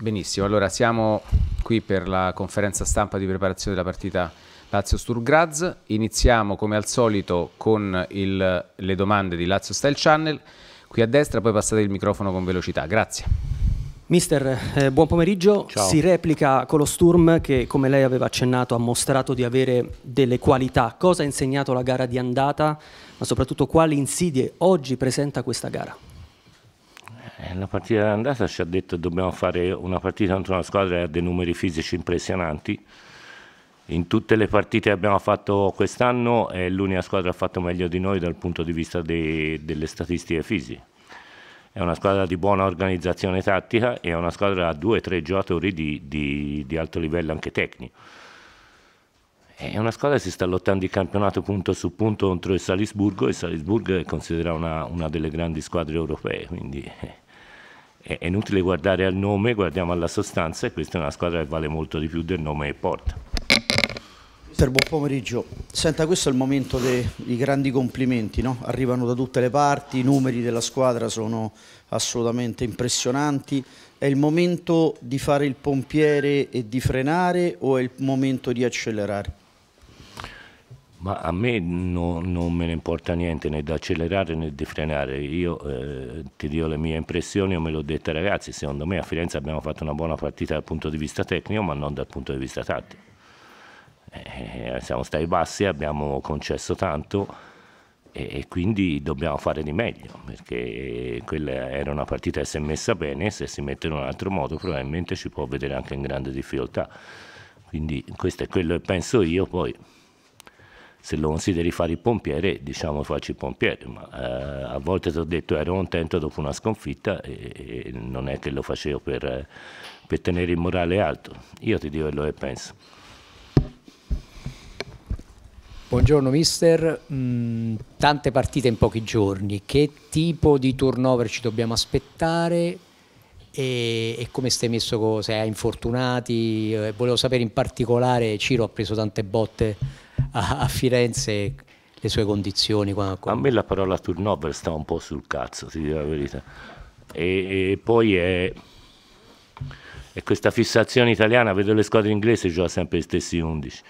Benissimo, allora siamo qui per la conferenza stampa di preparazione della partita Lazio-Sturgraz. Iniziamo come al solito con il, le domande di Lazio Style Channel. Qui a destra poi passate il microfono con velocità. Grazie. Mister, eh, buon pomeriggio. Ciao. Si replica con lo Sturm che, come lei aveva accennato, ha mostrato di avere delle qualità. Cosa ha insegnato la gara di andata, ma soprattutto quali insidie oggi presenta questa gara? Eh, la partita d'andata ci ha detto che dobbiamo fare una partita contro una squadra che ha dei numeri fisici impressionanti. In tutte le partite che abbiamo fatto quest'anno è eh, l'unica squadra che ha fatto meglio di noi dal punto di vista dei, delle statistiche fisiche. È una squadra di buona organizzazione tattica e è una squadra che ha due o tre giocatori di, di, di alto livello anche tecnico. È una squadra che si sta lottando il campionato punto su punto contro il Salisburgo e il Salisburgo è considerata una, una delle grandi squadre europee, quindi eh, è inutile guardare al nome, guardiamo alla sostanza e questa è una squadra che vale molto di più del nome che porta. Mister, buon pomeriggio. Senta, questo è il momento dei grandi complimenti, no? arrivano da tutte le parti, i numeri della squadra sono assolutamente impressionanti. È il momento di fare il pompiere e di frenare o è il momento di accelerare? Ma a me no, non me ne importa niente né di accelerare né di frenare, io eh, ti dico le mie impressioni, io me l'ho detta ragazzi, secondo me a Firenze abbiamo fatto una buona partita dal punto di vista tecnico ma non dal punto di vista tattico. Eh, eh siamo stati bassi, abbiamo concesso tanto e, e, quindi dobbiamo fare di meglio perché quella era una partita che si è messa bene, se si mette in un altro modo probabilmente ci può vedere anche in grande difficoltà. Quindi questo è quello che penso io poi se lo consideri fare il pompiere, diciamo faccio il pompiere, ma eh, a volte ti ho detto ero contento dopo una sconfitta e, e non è che lo facevo per, per, tenere il morale alto. Io ti dico quello che penso. Buongiorno mister, mm, tante partite in pochi giorni, che tipo di turnover ci dobbiamo aspettare? E, e, come stai messo, se hai infortunati, eh, volevo sapere in particolare, Ciro ha preso tante botte a, a Firenze le sue condizioni. Quando, A me la parola turnover sta un po' sul cazzo, ti dico la verità. E, e poi è, è, questa fissazione italiana, vedo le squadre inglesi giocano sempre gli stessi 11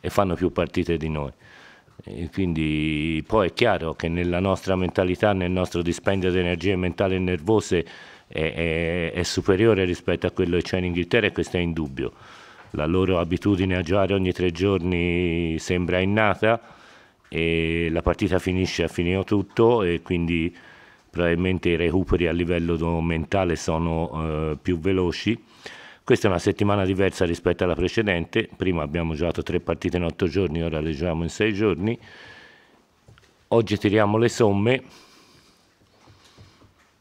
e fanno più partite di noi. E quindi poi è chiaro che nella nostra mentalità, nel nostro dispendio di energie mentali e nervose è, è, è superiore rispetto a quello che c'è in Inghilterra e questo è indubbio la loro abitudine a giocare ogni tre giorni sembra innata e la partita finisce a finire tutto e quindi probabilmente i recuperi a livello mentale sono eh, più veloci. Questa è una settimana diversa rispetto alla precedente, prima abbiamo giocato tre partite in otto giorni, ora le giochiamo in sei giorni. Oggi tiriamo le somme,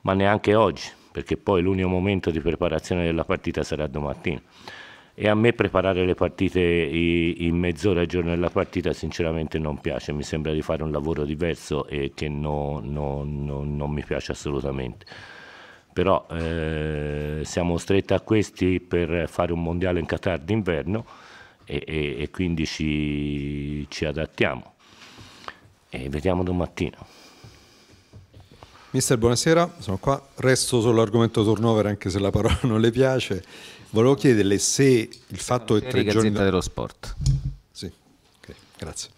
ma neanche oggi, perché poi l'unico momento di preparazione della partita sarà domattina e a me preparare le partite in mezz'ora al giorno della partita sinceramente non piace, mi sembra di fare un lavoro diverso e che no, no, no, non mi piace assolutamente. Però eh, siamo stretti a questi per fare un mondiale in Qatar d'inverno e, e, e, quindi ci, ci adattiamo. E vediamo domattina. Mister, buonasera, sono qua. Resto sull'argomento turnover anche se la parola non le piace. Volevo chiederle se il fatto che tre giorni dopo... dello sport. Sì, okay, grazie.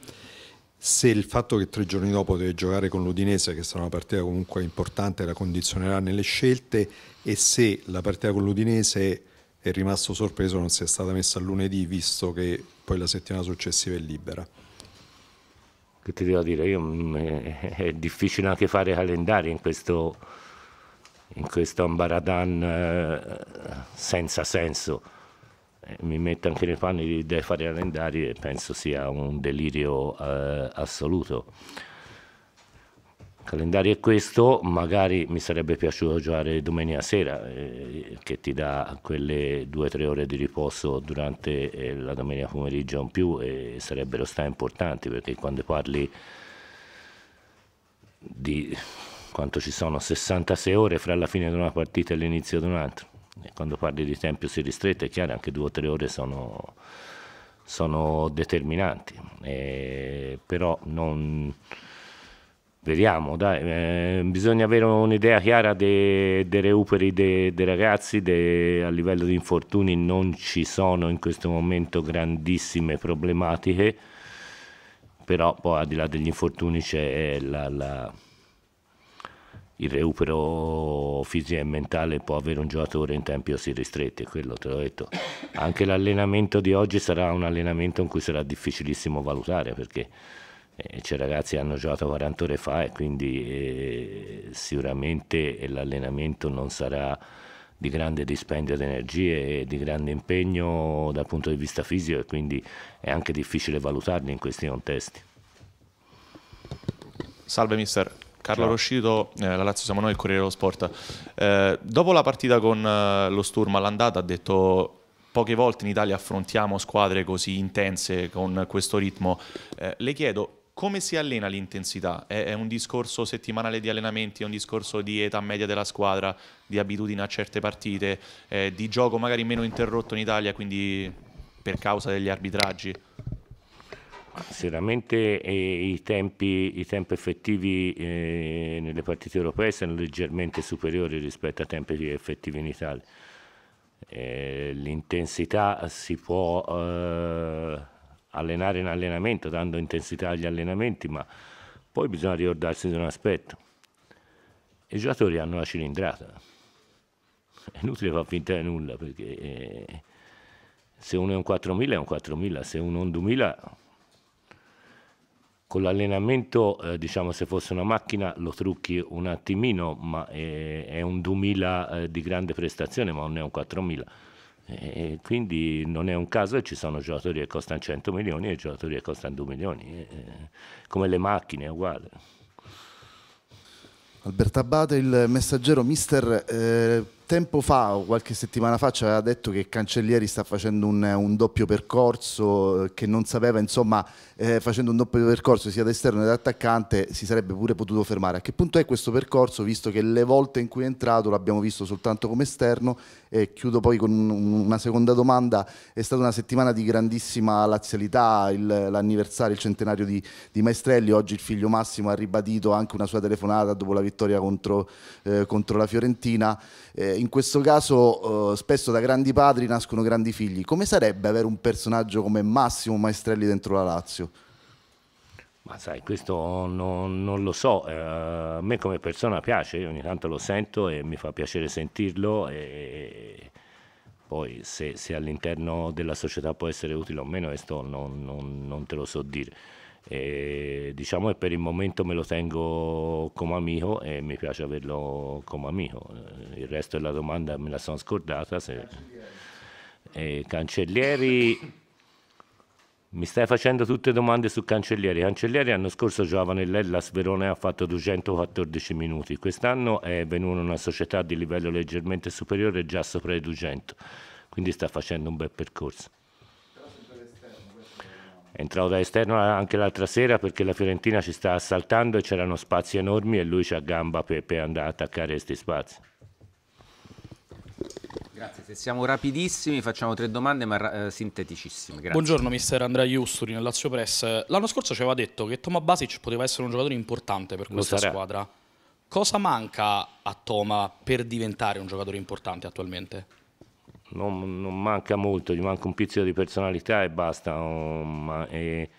Se il fatto che tre giorni dopo deve giocare con l'Udinese, che sarà una partita comunque importante, la condizionerà nelle scelte e se la partita con l'Udinese è rimasto sorpreso non sia stata messa a lunedì, visto che poi la settimana successiva è libera. Che ti devo dire, Io, mm, è difficile anche fare calendari in questo in questo ambaradan eh, senza senso. Eh, mi metto anche nei panni di fare calendari e penso sia un delirio eh, assoluto. Il calendario è questo, magari mi sarebbe piaciuto giocare domenica sera, eh, che ti dà quelle due o tre ore di riposo durante eh, la domenica pomeriggio in più e sarebbero state importanti perché quando parli di quanto ci sono 66 ore fra la fine di una partita e l'inizio di un'altra. E quando parli di tempi si ristretto è chiaro, anche due o tre ore sono, sono determinanti, eh, però non... Vediamo, dai, eh, bisogna avere un'idea chiara dei de recuperi dei de ragazzi, de, a livello di infortuni non ci sono in questo momento grandissime problematiche, però poi boh, al di là degli infortuni c'è la, la il recupero fisico e mentale può avere un giocatore in tempi così ristretti, quello te l'ho detto. Anche l'allenamento di oggi sarà un allenamento in cui sarà difficilissimo valutare perché eh, c'è cioè, ragazzi che hanno giocato 40 ore fa e quindi eh, sicuramente l'allenamento non sarà di grande dispendio di energie e di grande impegno dal punto di vista fisico e quindi è anche difficile valutarli in questi contesti. Salve mister, Carlo Ciao. Roscito, eh, la Lazio siamo noi, il Corriere dello Sport. Eh, dopo la partita con eh, lo Sturm all'andata ha detto poche volte in Italia affrontiamo squadre così intense con questo ritmo. Eh, le chiedo come si allena l'intensità? È, è un discorso settimanale di allenamenti, è un discorso di età media della squadra, di abitudine a certe partite, eh, di gioco magari meno interrotto in Italia, quindi per causa degli arbitraggi? sicuramente eh, i, tempi, i, tempi, effettivi eh, nelle partite europee sono leggermente superiori rispetto ai tempi effettivi in Italia. Eh, l'intensità si può eh, allenare in allenamento, dando intensità agli allenamenti, ma poi bisogna ricordarsi di un aspetto. I giocatori hanno la cilindrata, è inutile far finta di nulla perché eh, se uno è un 4000 è un 4000, se uno è un 2000 con l'allenamento, eh, diciamo, se fosse una macchina lo trucchi un attimino, ma è, è un 2000 eh, di grande prestazione, ma non è un 4000. E eh, eh, quindi non è un caso che ci sono giocatori che costano 100 milioni e giocatori che costano 2 milioni, e, eh, come le macchine è uguale. Alberto Abate, il messaggero mister... Eh tempo fa o qualche settimana fa ci aveva detto che Cancellieri sta facendo un, un doppio percorso eh, che non sapeva, insomma, eh, facendo un doppio percorso sia da esterno che da attaccante si sarebbe pure potuto fermare. A che punto è questo percorso, visto che le volte in cui è entrato l'abbiamo visto soltanto come esterno? E chiudo poi con una seconda domanda, è stata una settimana di grandissima lazialità, l'anniversario, il centenario di, di, Maestrelli, oggi il figlio Massimo ha ribadito anche una sua telefonata dopo la vittoria contro, eh, contro la Fiorentina. Eh, in questo caso eh, spesso da grandi padri nascono grandi figli. Come sarebbe avere un personaggio come Massimo Maestrelli dentro la Lazio? Ma sai, questo non, non lo so, eh, a me come persona piace, ogni tanto lo sento e mi fa piacere sentirlo e poi se, se all'interno della società può essere utile o meno questo non, non, non te lo so dire. E diciamo che per il momento me lo tengo come amico e mi piace averlo come amico. Eh, il resto della domanda me la sono scordata. Se... Eh, cancellieri. Mi stai facendo tutte domande su Cancellieri. Cancellieri l'anno scorso giocava nell'Ellas Verone ha fatto 214 minuti. Quest'anno è venuto una società di livello leggermente superiore già sopra i 200. Quindi sta facendo un bel percorso entrò da esterno anche l'altra sera perché la Fiorentina ci sta assaltando e c'erano spazi enormi e lui c'ha gamba per, per andare a attaccare questi spazi. Grazie, se siamo rapidissimi facciamo tre domande ma eh, sinteticissime. Grazie. Buongiorno mister Andrea Iusturi nel Lazio Press. L'anno scorso ci aveva detto che Toma Basic poteva essere un giocatore importante per questa squadra. Cosa manca a Toma per diventare un giocatore importante attualmente? non, non, manca molto, gli manca un pizzico di personalità e basta. Um, oh, e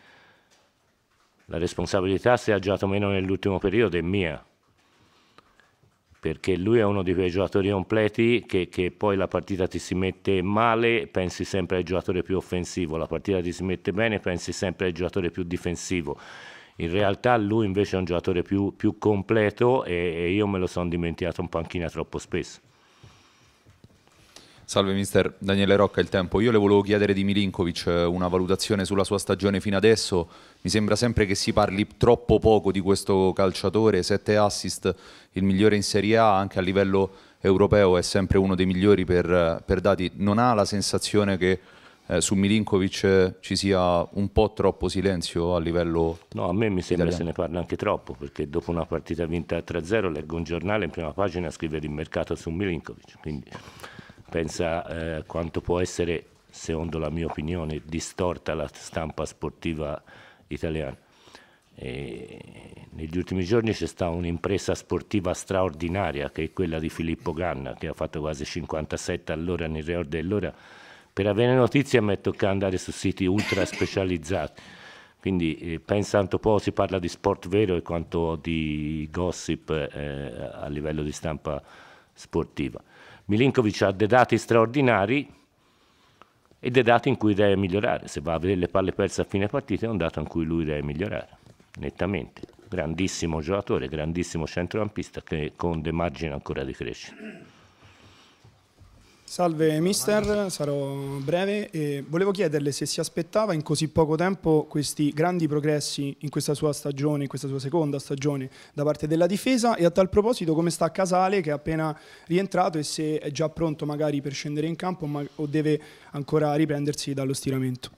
la responsabilità, se ha giocato meno nell'ultimo periodo, è mia. Perché lui è uno di quei giocatori completi che, che poi la partita ti si mette male, pensi sempre al giocatore più offensivo, la partita ti si mette bene, pensi sempre al giocatore più difensivo. In realtà lui invece è un giocatore più, più completo e, e io me lo sono dimenticato in panchina troppo spesso. Salve mister, Daniele Rocca il tempo. Io le volevo chiedere di Milinkovic eh, una valutazione sulla sua stagione fino adesso. Mi sembra sempre che si parli troppo poco di questo calciatore, 7 assist, il migliore in Serie A anche a livello europeo, è sempre uno dei migliori per, eh, per dati. Non ha la sensazione che eh, su Milinkovic eh, ci sia un po' troppo silenzio a livello No, a me mi sembra italiano. se ne parla anche troppo, perché dopo una partita vinta 3-0 leggo un giornale in prima pagina scrivere il mercato su Milinkovic, quindi pensa eh, quanto può essere, secondo la mia opinione, distorta la stampa sportiva italiana. E negli ultimi giorni c'è stata un'impresa sportiva straordinaria che è quella di Filippo Ganna che ha fatto quasi 57 all'ora nel record dell'ora. Per avere notizie mi tocca andare su siti ultra specializzati. Quindi eh, pensa tanto po' si parla di sport vero e quanto di gossip eh, a livello di stampa sportiva. Milinkovic ha dei dati straordinari e dei dati in cui deve migliorare. Se va a vedere le palle perse a fine partita è un dato in cui lui deve migliorare, nettamente. Grandissimo giocatore, grandissimo centrocampista che con dei margini ancora di crescita. Salve mister, sarò breve. E volevo chiederle se si aspettava in così poco tempo questi grandi progressi in questa sua stagione, in questa sua seconda stagione da parte della difesa e a tal proposito come sta Casale che è appena rientrato e se è già pronto magari per scendere in campo o deve ancora riprendersi dallo stiramento.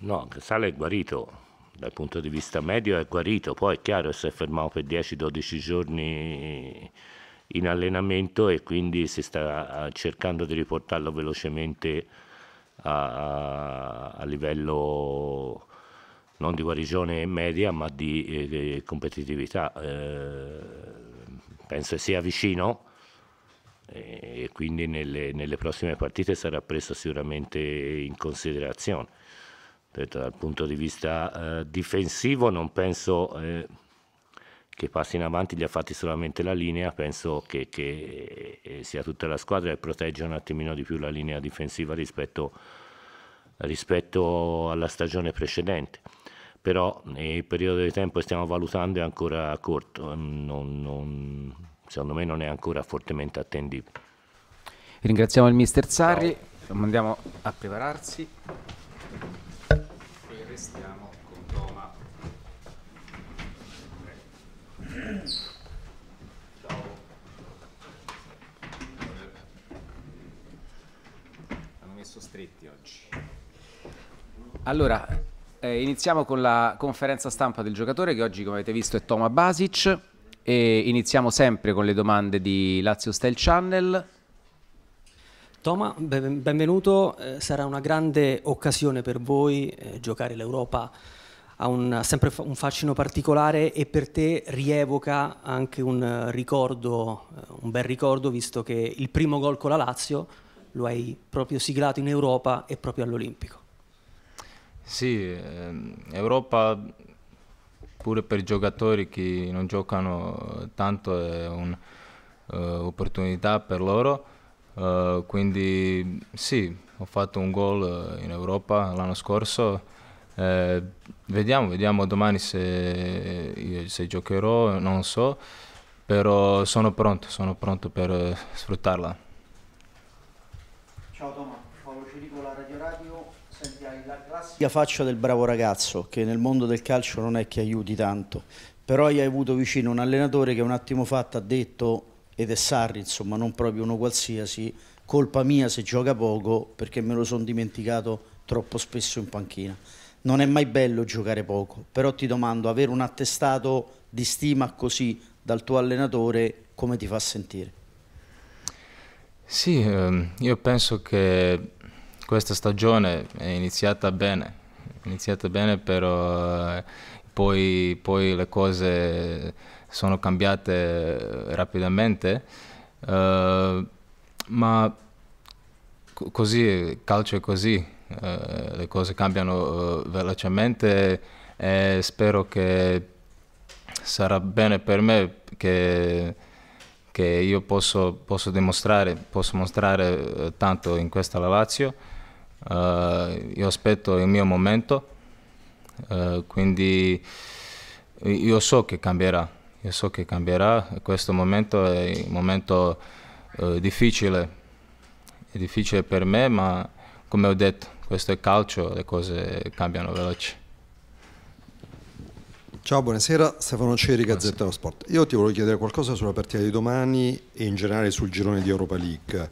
No, Casale è guarito, dal punto di vista medio è guarito, poi è chiaro se è fermato per 10-12 giorni in allenamento e quindi si sta eh, cercando di riportarlo velocemente a, a, a livello non di guarigione media ma di, eh, competitività. Eh, penso sia vicino eh, e quindi nelle, nelle, prossime partite sarà preso sicuramente in considerazione. Detto, dal punto di vista eh, difensivo non penso... Eh, che passi in avanti li ha fatti solamente la linea, penso che, che eh, sia tutta la squadra e protegge un attimino di più la linea difensiva rispetto, rispetto alla stagione precedente. Però il periodo di tempo che stiamo valutando è ancora corto, non, non, secondo me non è ancora fortemente attendibile. Ringraziamo il mister Sarri, Ciao. andiamo a prepararsi e restiamo. stretti oggi. Allora, eh, iniziamo con la conferenza stampa del giocatore che oggi, come avete visto, è Toma Basic. E iniziamo sempre con le domande di Lazio Style Channel. Toma, benvenuto. Eh, sarà una grande occasione per voi eh, giocare l'Europa ha un, sempre un fascino particolare e per te rievoca anche un eh, ricordo, eh, un bel ricordo, visto che il primo gol con la Lazio lo hai proprio siglato in Europa e proprio all'Olimpico. Sì, ehm, Europa pure per giocatori che non giocano tanto è un'opportunità eh, uh, per loro, uh, quindi sì, ho fatto un gol eh, in Europa l'anno scorso. Eh, vediamo, vediamo domani se, se, giocherò, non so, però sono pronto, sono pronto per sfruttarla. Ciao Tomà, Paolo Cirico, la Radio Radio, senti la classica faccia del bravo ragazzo che nel mondo del calcio non è che aiuti tanto, però hai avuto vicino un allenatore che un attimo fa ti ha detto, ed è Sarri insomma, non proprio uno qualsiasi, colpa mia se gioca poco perché me lo sono dimenticato troppo spesso in panchina. Non è mai bello giocare poco, però ti domando, avere un attestato di stima così dal tuo allenatore come ti fa sentire? Sì, ehm, io penso che questa stagione è iniziata bene, è iniziata bene però eh, poi, poi le cose sono cambiate rapidamente, uh, ma così, il calcio è così, uh, le cose cambiano velocemente e spero che sarà bene per me che che io posso, posso dimostrare, posso mostrare eh, tanto in questa Lazio. Uh, io aspetto il mio momento, uh, quindi io so che cambierà, io so che cambierà, questo momento è un momento uh, difficile, è difficile per me, ma come ho detto, questo è calcio, le cose cambiano veloci. Ciao, buonasera. Stefano Ceri, buonasera. Gazzetta dello Sport. Io ti volevo chiedere qualcosa sulla partita di domani e in generale sul girone di Europa League.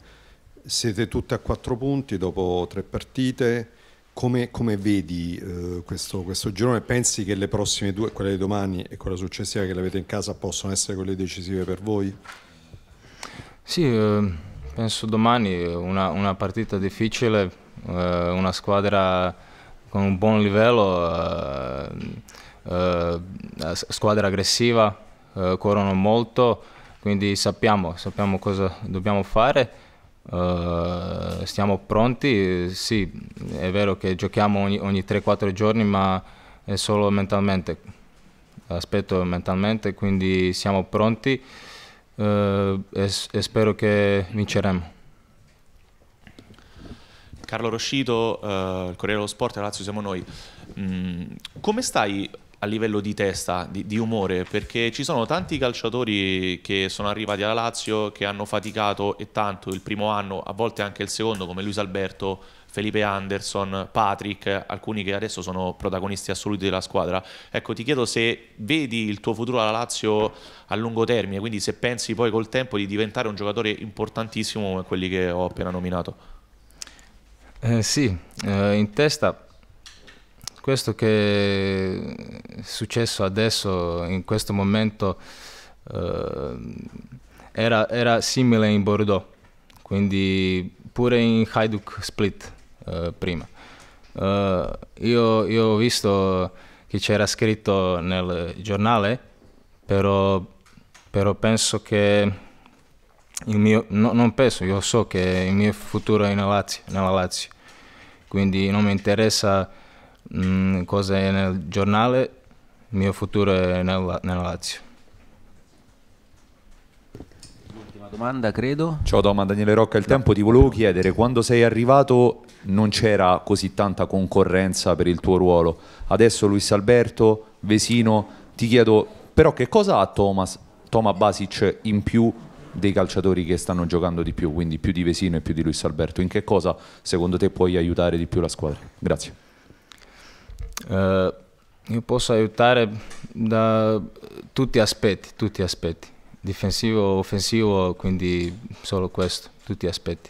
Siete tutte a quattro punti dopo tre partite. Come, come vedi eh, questo, questo, girone? Pensi che le prossime due, quella di domani e quella successiva che l'avete in casa, possono essere quelle decisive per voi? Sì, eh, penso domani una, una partita difficile, eh, una squadra con un buon livello eh, eh, squadra aggressiva, eh, corrono molto, quindi sappiamo, sappiamo cosa dobbiamo fare, eh, stiamo pronti, sì, è vero che giochiamo ogni, ogni 3-4 giorni, ma è solo mentalmente, aspetto mentalmente, quindi siamo pronti eh, e, e spero che vinceremo. Carlo Roscito, eh, il Corriere dello Sport Lazio siamo noi. Mm, come stai a livello di testa, di, di, umore, perché ci sono tanti calciatori che sono arrivati alla Lazio, che hanno faticato e tanto il primo anno, a volte anche il secondo, come Luis Alberto, Felipe Anderson, Patrick, alcuni che adesso sono protagonisti assoluti della squadra. Ecco, ti chiedo se vedi il tuo futuro alla Lazio a lungo termine, quindi se pensi poi col tempo di diventare un giocatore importantissimo come quelli che ho appena nominato. Eh, sì, eh, in testa questo che è successo adesso, in questo momento, eh, era, era, simile in Bordeaux, quindi pure in Hajduk Split eh, prima. Eh, io, io ho visto che c'era scritto nel giornale, però, però penso che il mio, no, non penso, io so che il mio futuro è nella Lazio, nella Lazio. quindi non mi interessa Mm, cosa è nel giornale, il mio futuro è nella, nel Lazio. Ultima domanda, credo. Ciao Doma, Daniele Rocca, il no. tempo ti volevo chiedere, quando sei arrivato non c'era così tanta concorrenza per il tuo ruolo, adesso Luis Alberto, Vesino, ti chiedo però che cosa ha Thomas, Thomas Basic in più dei calciatori che stanno giocando di più, quindi più di Vesino e più di Luis Alberto. In che cosa secondo te puoi aiutare di più la squadra? Grazie. Eh, io posso aiutare da tutti gli aspetti, tutti gli aspetti, difensivo, offensivo, quindi solo questo, tutti gli aspetti.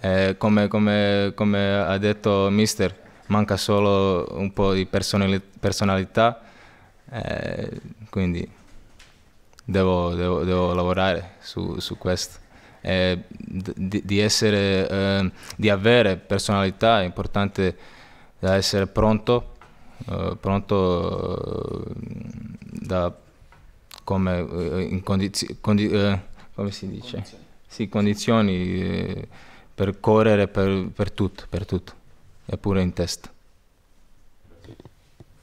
Eh, come, come, come, ha detto mister, manca solo un po' di personalità, eh, quindi devo, devo, devo lavorare su, su questo. Eh, di, di, essere, eh, di avere personalità è importante da essere pronto, eh, pronto eh, da, come, eh, in condizi- condi- eh, come si dice? Condizioni. Sì, condizioni per correre per, per tutto, per tutto, eppure in testa.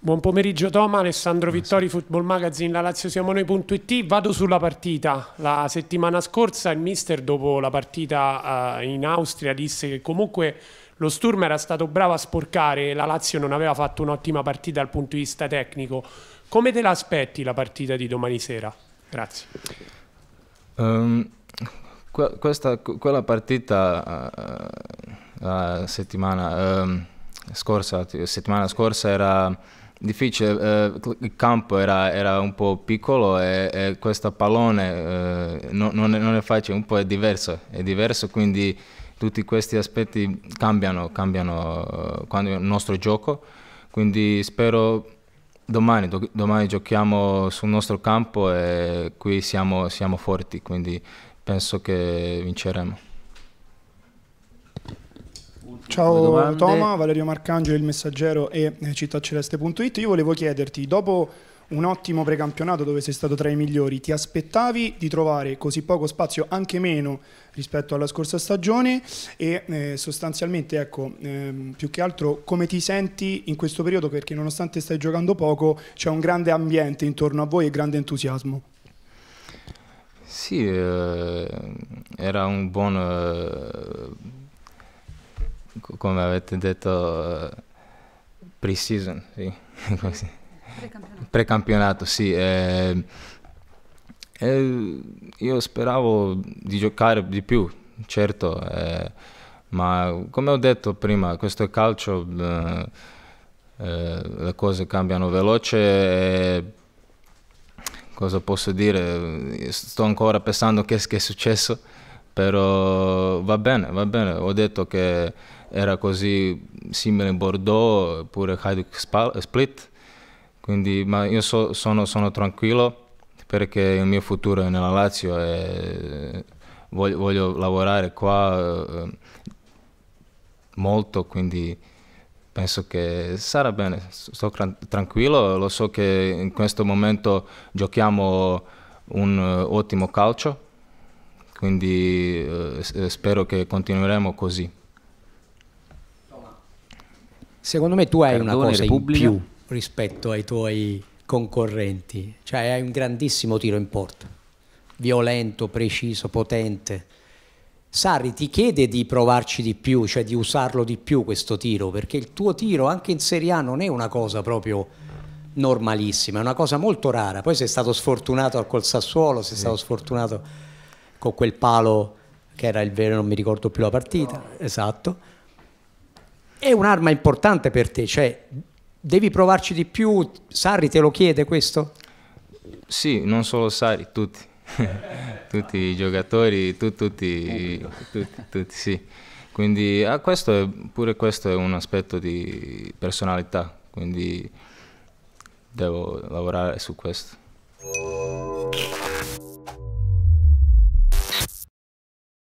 Buon pomeriggio Toma, Alessandro Vittori, Football Magazine, la Lazio siamo noi.it. Vado sulla partita. La settimana scorsa il mister dopo la partita uh, in Austria disse che comunque lo Sturm era stato bravo a sporcare, e la Lazio non aveva fatto un'ottima partita dal punto di vista tecnico. Come te l'aspetti la partita di domani sera? Grazie. Um, que- questa, quella partita uh, la settimana, um, scorsa, settimana scorsa era difficile, eh, il campo era, era, un po' piccolo e, e questo pallone eh, non, non, è, non, è, facile, un po' è diverso, è diverso quindi tutti questi aspetti cambiano, cambiano eh, quando il nostro gioco, quindi spero domani, do, domani giochiamo sul nostro campo e qui siamo, siamo forti, quindi penso che vinceremo. Ciao Toma, Valerio Marcangelo, il messaggero e eh, cittaceleste.it. Io volevo chiederti, dopo un ottimo precampionato dove sei stato tra i migliori, ti aspettavi di trovare così poco spazio, anche meno rispetto alla scorsa stagione e eh, sostanzialmente ecco, ehm, più che altro come ti senti in questo periodo perché nonostante stai giocando poco c'è un grande ambiente intorno a voi e grande entusiasmo. Sì, eh, era un buon, eh, come avete detto, eh, pre-season, sì. Pre campionato precampionato, sì. Eh, eh, io speravo di giocare di più, certo, eh, ma come ho detto prima, questo è calcio, eh, eh, le cose cambiano veloce. cosa posso dire? Sto ancora pensando che, che è successo però va bene, va bene. Ho detto che era così simile in Bordeaux, pure Hajduk Split, quindi, ma io so, sono, sono, tranquillo perché il mio futuro è nella Lazio e eh, voglio, voglio lavorare qua eh, molto, quindi penso che sarà bene, sto tranquillo, lo so che in questo momento giochiamo un eh, ottimo calcio, quindi spero che continueremo così. Secondo me tu hai Perdone, una cosa Repubblica. in più rispetto ai tuoi concorrenti, cioè hai un grandissimo tiro in porta, violento, preciso, potente. Sarri ti chiede di provarci di più, cioè di usarlo di più questo tiro, perché il tuo tiro anche in Serie A non è una cosa proprio normalissima, è una cosa molto rara. Poi sei stato sfortunato col Sassuolo, sei sì. stato sfortunato con quel palo che era il vero, non mi ricordo più la partita, no. esatto. È un'arma importante per te, cioè devi provarci di più. Sarri te lo chiede questo? Sì, non solo Sarri, tutti. tutti i giocatori, tu, tutti, tutti, tutti, sì. Quindi ah, questo è, pure questo è un aspetto di personalità, quindi devo lavorare su questo.